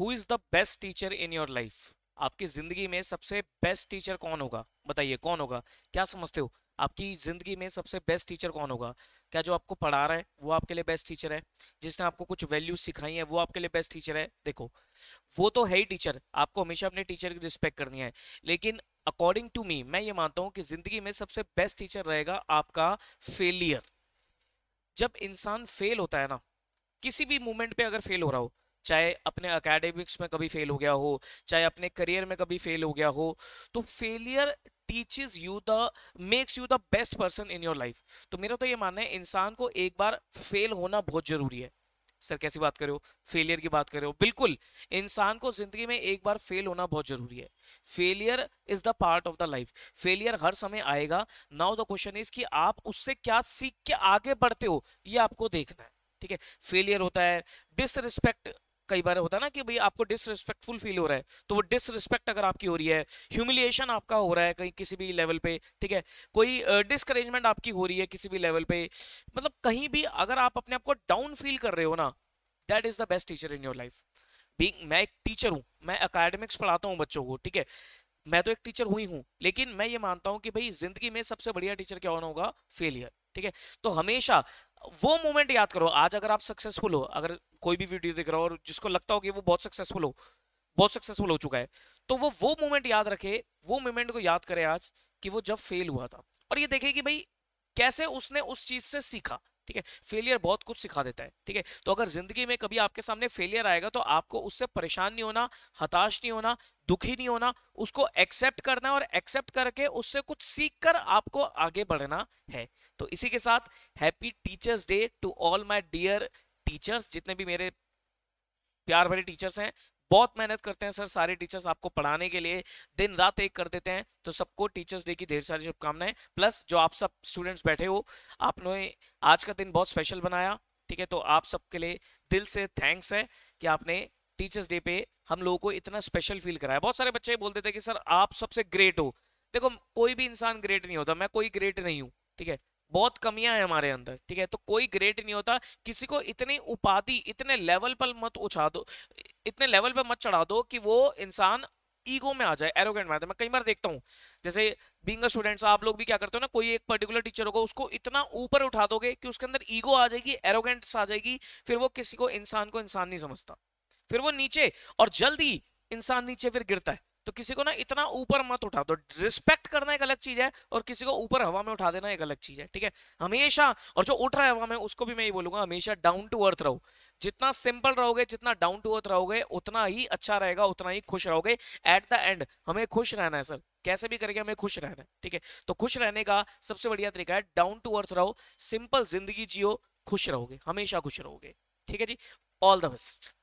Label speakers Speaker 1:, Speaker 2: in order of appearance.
Speaker 1: who is the best teacher in your life आपकी जिंदगी में सबसे बेस्ट टीचर कौन होगा बताइए कौन होगा क्या समझते हो आपकी ज़िंदगी में सबसे बेस्ट टीचर कौन होगा क्या जो आपको पढ़ा रहा है वो आपके लिए बेस्ट टीचर है जिसने आपको कुछ वैल्यूज सिखाई है वो आपके लिए बेस्ट टीचर है देखो वो तो है ही टीचर आपको हमेशा अपने टीचर की रिस्पेक्ट करनी है लेकिन अकॉर्डिंग टू मी मैं ये मानता हूँ कि ज़िंदगी में सबसे बेस्ट टीचर रहेगा आपका फेलियर जब इंसान फेल होता है ना किसी भी मोमेंट पे अगर फेल हो रहा हो चाहे अपने अकेडमिक्स में कभी फेल हो गया हो चाहे अपने करियर में कभी फेल हो गया हो तो failure teaches you the makes you the best person in your life तो मेरा तो ये मानना है इंसान को एक बार फेल होना बहुत जरूरी है सर कैसी बात कर रहे हो फेलियर की बात कर रहे हो बिल्कुल इंसान को जिंदगी में एक बार फेल होना बहुत जरूरी है failure is the part of the life failure हर समय आएगा नाउ द क्वेश्चन इज कि आप उससे क्या सीख के आगे बढ़ते हो ये आपको देखना है ठीक है फेलियर होता है डिसरिस्पेक्ट कई बार होता है ना कि भाई आपको डिसरिस्पेक्टफुल फील हो रहा है तो वो डिसरिस्पेक्ट अगर आपकी हो रही है ह्यूमिलिएशन आपका हो रहा है कहीं किसी भी लेवल पे ठीक है कोई डिसकरेजमेंट uh, आपकी हो रही है किसी भी लेवल पे मतलब कहीं भी अगर आप अपने आप को डाउन फील कर रहे हो ना that is the best teacher in your life being मैं एक टीचर हूँ मैं अकेडमिक्स पढ़ाता हूँ बच्चों को ठीक है मैं तो एक टीचर हुई हूँ लेकिन मैं ये मानता हूँ कि भाई जिंदगी में सबसे बढ़िया टीचर क्या होना होगा फेलियर ठीक है तो हमेशा वो मोमेंट याद करो आज अगर आप सक्सेसफुल हो अगर कोई भी वीडियो देख रहा हो और जिसको लगता हो कि वो बहुत सक्सेसफुल हो बहुत सक्सेसफुल हो चुका है तो वो वो मोमेंट याद रखे वो मोमेंट को याद करे आज कि वो जब फेल हुआ था और ये देखे कि भाई कैसे उसने उस चीज से सीखा ठीक है फेलियर बहुत कुछ सिखा देता है ठीक है तो अगर जिंदगी में कभी आपके सामने फेलियर आएगा तो आपको उससे परेशान नहीं होना हताश नहीं होना दुखी नहीं होना उसको एक्सेप्ट करना है और एक्सेप्ट करके उससे कुछ सीख कर आपको आगे बढ़ना है तो इसी के साथ happy teachers day to all my dear teachers जितने भी मेरे प्यार भरे टीचर्स हैं बहुत मेहनत करते हैं सर सारे टीचर्स आपको पढ़ाने के लिए दिन रात एक कर देते हैं तो सबको टीचर्स डे की ढेर सारी शुभकामनाएं प्लस जो आप सब स्टूडेंट्स बैठे हो आपने आज का दिन बहुत स्पेशल बनाया ठीक है तो आप सबके लिए दिल से थैंक्स है कि आपने टीचर्स डे पे हम लोगों को इतना स्पेशल फील कराया बहुत सारे बच्चे बोलते थे कि सर आप सबसे ग्रेट हो देखो कोई भी इंसान ग्रेट नहीं होता मैं कोई ग्रेट नहीं हूँ ठीक है बहुत कमियां हैं हमारे अंदर ठीक है तो कोई ग्रेट नहीं होता किसी को इतनी उपाधि इतने लेवल पर मत उछा दो इतने लेवल पे मत चढ़ा दो कि वो इंसान ईगो में आ जाए एरोगेंट मैं कई बार देखता हूँ जैसे बींग स्टूडेंट्स आप लोग भी क्या करते हो ना कोई एक पर्टिकुलर टीचर होगा उसको इतना ऊपर उठा दोगे कि उसके अंदर ईगो आ जाएगी एरोगेंट्स आ जाएगी फिर वो किसी को इंसान को इंसान नहीं समझता फिर वो नीचे और जल्दी इंसान नीचे फिर गिरता है तो किसी को ना इतना ऊपर मत उठा दो रिस्पेक्ट करना एक अलग चीज है और किसी को ऊपर हवा में उठा देना एक अलग चीज है ठीक है हमेशा और जो उठ रहा है हवा में उसको भी मैं ये बोलूंगा हमेशा डाउन टू अर्थ रहो जितना सिंपल रहोगे जितना डाउन टू अर्थ रहोगे उतना ही अच्छा रहेगा उतना ही खुश रहोगे एट द एंड हमें खुश रहना है सर कैसे भी करके हमें खुश रहना है ठीक है तो खुश रहने का सबसे बढ़िया तरीका है डाउन टू अर्थ रहो सिंपल जिंदगी जियो खुश रहोगे हमेशा खुश रहोगे ठीक है जी ऑल द बेस्ट